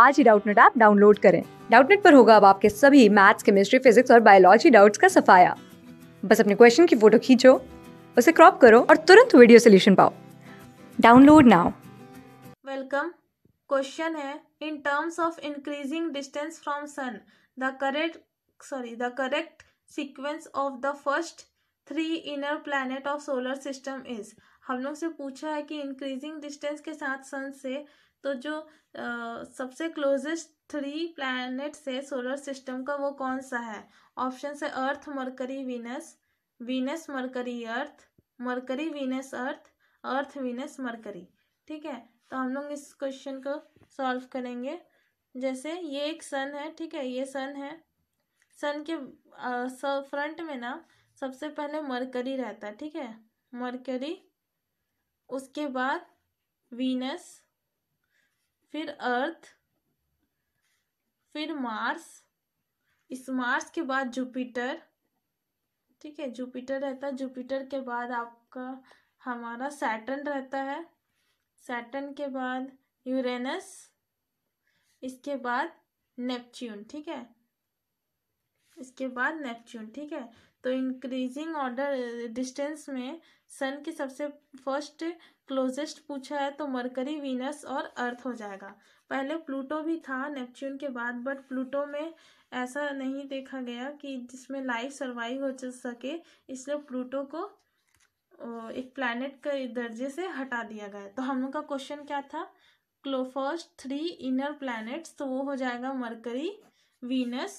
आज ही Doubtnut app download करें डाउटनेट पर होगा अब आपके सभी मैथ्स केमिस्ट्री फिजिक्स और बायोलॉजी डाउट्स का सफाया बस अपने क्वेश्चन की फोटो खींचो उसे क्रॉप करो और तुरंत वीडियो सोल्यूशन पाओ डाउनलोड नाउ वेलकम क्वेश्चन है in terms of increasing distance from sun the correct sorry the correct sequence of the first three inner planet of solar system is हम लोग से पूछा है कि इंक्रीजिंग डिस्टेंस के साथ सन से तो जो आ, सबसे क्लोजेस्ट थ्री प्लानट से सोलर सिस्टम का वो कौन सा है ऑप्शन से earth mercury venus venus mercury earth mercury venus earth earth venus mercury ठीक है तो हम लोग इस क्वेश्चन को सॉल्व करेंगे जैसे ये एक सन है ठीक है ये सन है सन के फ्रंट में ना सबसे पहले मरकरी रहता है ठीक है मरकरी उसके बाद वीनस फिर अर्थ फिर मार्स इस मार्स के बाद जुपिटर ठीक है जुपिटर रहता है जुपिटर के बाद आपका हमारा सैटर्न रहता है सैटर्न के बाद यूरेनस इसके बाद नेपच्यून ठीक है इसके बाद नेपच्यून ठीक है तो इंक्रीजिंग ऑर्डर डिस्टेंस में सन के सबसे फर्स्ट क्लोजेस्ट पूछा है तो मरकरी वीनस और अर्थ हो जाएगा पहले प्लूटो भी था नेपच्यून के बाद बट प्लूटो में ऐसा नहीं देखा गया कि जिसमें लाइफ सर्वाइव हो सके इसलिए प्लूटो को एक प्लानट के दर्जे से हटा दिया गया तो हम लोग का क्वेश्चन क्या था क्लो फर्स्ट थ्री इनर प्लानट्स तो वो हो जाएगा मरकरी वीनस